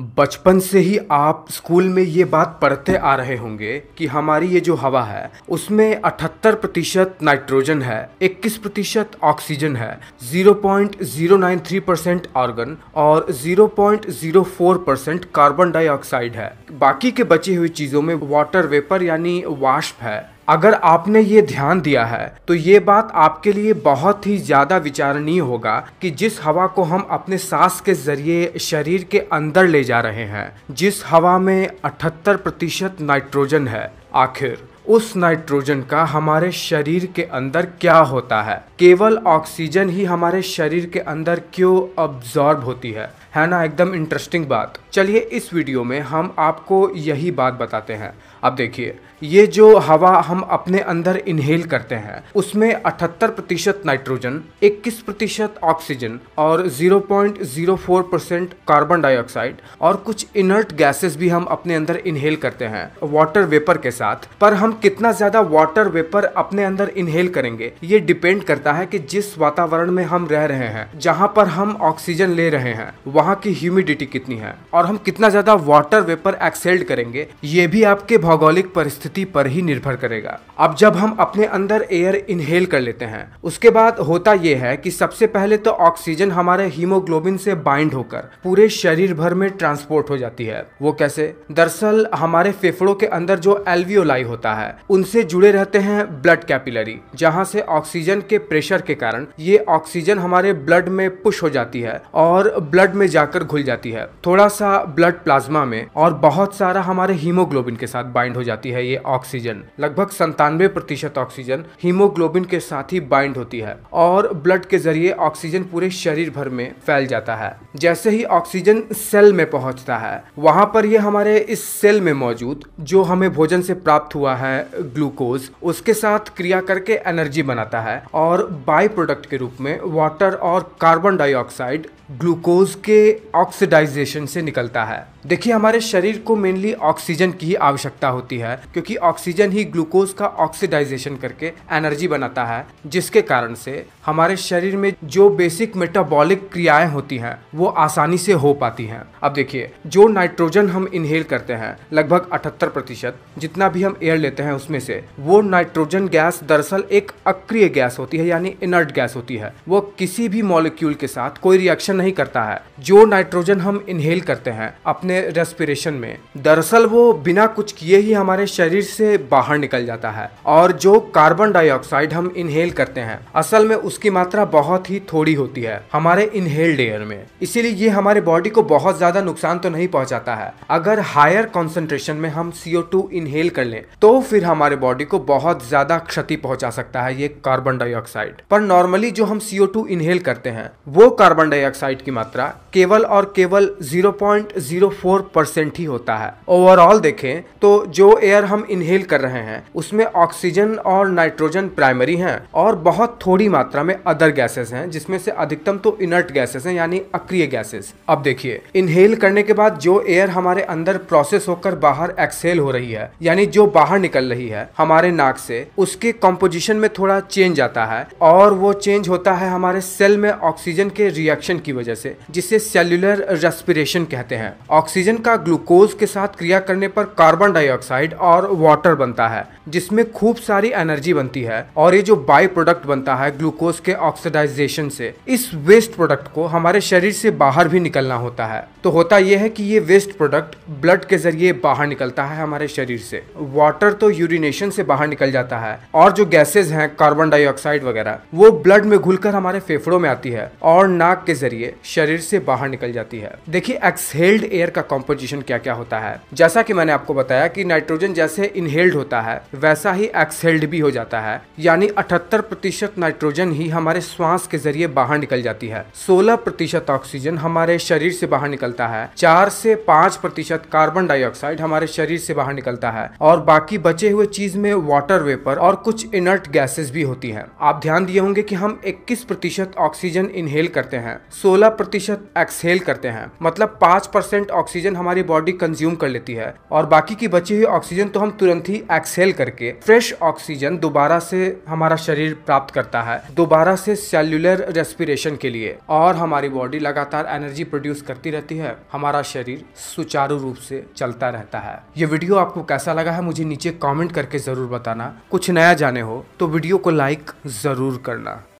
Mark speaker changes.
Speaker 1: बचपन से ही आप स्कूल में ये बात पढ़ते आ रहे होंगे कि हमारी ये जो हवा है उसमें 78 प्रतिशत नाइट्रोजन है 21 प्रतिशत ऑक्सीजन है 0.093 परसेंट ऑर्गन और 0.04 परसेंट कार्बन डाइऑक्साइड है बाकी के बचे हुए चीज़ों में वाटर वेपर यानी वाष्प है अगर आपने ये ध्यान दिया है तो ये बात आपके लिए बहुत ही ज़्यादा विचारणीय होगा कि जिस हवा को हम अपने सांस के जरिए शरीर के अंदर ले जा रहे हैं जिस हवा में 78 प्रतिशत नाइट्रोजन है आखिर उस नाइट्रोजन का हमारे शरीर के अंदर क्या होता है केवल ऑक्सीजन ही हमारे शरीर के अंदर क्यों अब्जॉर्ब होती है है ना एकदम इंटरेस्टिंग बात चलिए इस वीडियो में हम आपको यही बात बताते हैं अब देखिए ये जो हवा हम अपने अंदर इनहेल करते हैं उसमें 78 प्रतिशत नाइट्रोजन इक्कीस प्रतिशत ऑक्सीजन और 0.04 परसेंट कार्बन डाइऑक्साइड और कुछ इनर्ट गैसेस भी हम अपने अंदर इनहेल करते हैं वाटर वेपर के साथ पर हम हम कितना ज़्यादा वाटर वेपर अपने अंदर इनहेल करेंगे ये डिपेंड करता है कि जिस वातावरण में हम रह रहे हैं जहाँ पर हम ऑक्सीजन ले रहे हैं वहाँ की ह्यूमिडिटी कितनी है और हम कितना ज़्यादा वाटर वेपर एक्सेल्ड करेंगे ये भी आपके भौगोलिक परिस्थिति पर ही निर्भर करेगा अब जब हम अपने अंदर एयर इनहेल कर लेते हैं उसके बाद होता यह है कि सबसे पहले तो ऑक्सीजन हमारे हीमोग्लोबिन से बाइंड होकर पूरे शरीर भर में ट्रांसपोर्ट हो जाती है वो कैसे दरअसल हमारे फेफड़ों के अंदर जो एल्वियोलाई होता है है उनसे जुड़े रहते हैं ब्लड कैपिलरी जहाँ से ऑक्सीजन के प्रेशर के कारण ये ऑक्सीजन हमारे ब्लड में पुश हो जाती है और ब्लड में जाकर घुल जाती है थोड़ा सा ब्लड प्लाज्मा में और बहुत सारा हमारे हीमोग्लोबिन के साथ बाइंड हो जाती है ये ऑक्सीजन लगभग संतानवे प्रतिशत ऑक्सीजन हीमोग्लोबिन के साथ ही बाइंड होती है और ब्लड के जरिए ऑक्सीजन पूरे शरीर भर में फैल जाता है जैसे ही ऑक्सीजन सेल में पहुंचता है वहां पर ये हमारे इस सेल में मौजूद जो हमें भोजन से प्राप्त हुआ है ग्लूकोज उसके साथ क्रिया करके एनर्जी बनाता है और बाय प्रोडक्ट के रूप में वाटर और कार्बन डाइऑक्साइड ग्लूकोज के ऑक्सीडाइजेशन से निकलता है देखिए हमारे शरीर को मेनली ऑक्सीजन की ही आवश्यकता होती है क्योंकि ऑक्सीजन ही ग्लूकोज का ऑक्सीडाइजेशन करके एनर्जी बनाता है जिसके कारण से हमारे शरीर में जो बेसिक मेटाबॉलिक क्रियाएं होती हैं वो आसानी से हो पाती हैं अब देखिए जो नाइट्रोजन हम इनहेल करते हैं लगभग अठहत्तर प्रतिशत जितना भी हम एयर लेते हैं लेते हैं उसमें से वो नाइट्रोजन गैस दरअसल एक अक्रिय गैस होती है यानी इनर्ट गैस होती है वो किसी भी मॉलिक्यूल के साथ कोई रिएक्शन नहीं करता है जो नाइट्रोजन हम इनहेल करते हैं अपने रेस्पिरेशन में दरअसल वो बिना कुछ किए ही हमारे शरीर से बाहर निकल जाता है और जो कार्बन डाइऑक्साइड हम इनहेल करते हैं असल में उसकी मात्रा बहुत ही थोड़ी होती है हमारे इनहेल्ड एयर में इसीलिए ये हमारे बॉडी को बहुत ज्यादा नुकसान तो नहीं पहुंचाता है अगर हायर कॉन्सेंट्रेशन में हम CO2 इनहेल कर लें तो फिर हमारे बॉडी को बहुत ज़्यादा क्षति पहुंचा सकता है ये कार्बन डाइऑक्साइड पर नॉर्मली जो हम टू इनहेल करते हैं वो कार्बन डाइऑक्साइड की मात्रा केवल और केवल 0.04 परसेंट ही होता है ओवरऑल देखें तो जो एयर हम इनहेल कर रहे हैं उसमें ऑक्सीजन और नाइट्रोजन प्राइमरी हैं और बहुत थोड़ी मात्रा में अदर गैसेस हैं जिसमें से अधिकतम तो इनर्ट गैसेस हैं यानी अक्रिय गैसेस अब देखिए इनहेल करने के बाद जो एयर हमारे अंदर प्रोसेस होकर बाहर एक्सेल हो रही है यानी जो बाहर निकल निकल रही है हमारे नाक से उसके कॉम्पोजिशन में थोड़ा चेंज आता है और वो चेंज होता है हमारे सेल में ऑक्सीजन के रिएक्शन की वजह से जिसे सेल्यूलर रेस्पिरेशन कहते हैं ऑक्सीजन का ग्लूकोज के साथ क्रिया करने पर कार्बन डाइऑक्साइड और वाटर बनता है जिसमें खूब सारी एनर्जी बनती है और ये जो बाई प्रोडक्ट बनता है ग्लूकोज के ऑक्सीडाइजेशन से इस वेस्ट प्रोडक्ट को हमारे शरीर से बाहर भी निकलना होता है तो होता यह है कि ये वेस्ट प्रोडक्ट ब्लड के जरिए बाहर निकलता है हमारे शरीर से वाटर तो यूरिनेशन से बाहर निकल जाता है और जो गैसेज हैं कार्बन डाइऑक्साइड वगैरह वो ब्लड में घुलकर हमारे फेफड़ों में आती है और नाक के जरिए शरीर से बाहर निकल जाती है देखिए एक्सहेल्ड एयर का कॉम्पोजिशन क्या क्या होता है जैसा की मैंने आपको बताया की नाइट्रोजन जैसे इनहेल्ड होता है वैसा ही एक्सहेल्ड भी हो जाता है यानी अठहत्तर प्रतिशत नाइट्रोजन ही हमारे श्वास के जरिए बाहर निकल जाती है सोलह प्रतिशत ऑक्सीजन हमारे शरीर से बाहर निकलता है चार से पांच प्रतिशत कार्बन डाइऑक्साइड हमारे शरीर से बाहर निकलता है और बाकी बचे बचे हुए चीज में वाटर वेपर और कुछ इनर्ट गैसेस भी होती हैं आप ध्यान दिए होंगे कि हम 21 प्रतिशत ऑक्सीजन इनहेल करते हैं 16 प्रतिशत एक्सहेल करते हैं मतलब 5 परसेंट ऑक्सीजन हमारी बॉडी कंज्यूम कर लेती है और बाकी की बची हुई ऑक्सीजन तो हम तुरंत ही एक्सहेल करके फ्रेश ऑक्सीजन दोबारा से हमारा शरीर प्राप्त करता है दोबारा से सेल्यूलर रेस्पिरेशन के लिए और हमारी बॉडी लगातार एनर्जी प्रोड्यूस करती रहती है हमारा शरीर सुचारू रूप से चलता रहता है ये वीडियो आपको कैसा लगा है मुझे नीचे कमेंट करके ज़रूर बताना कुछ नया जाने हो तो वीडियो को लाइक ज़रूर करना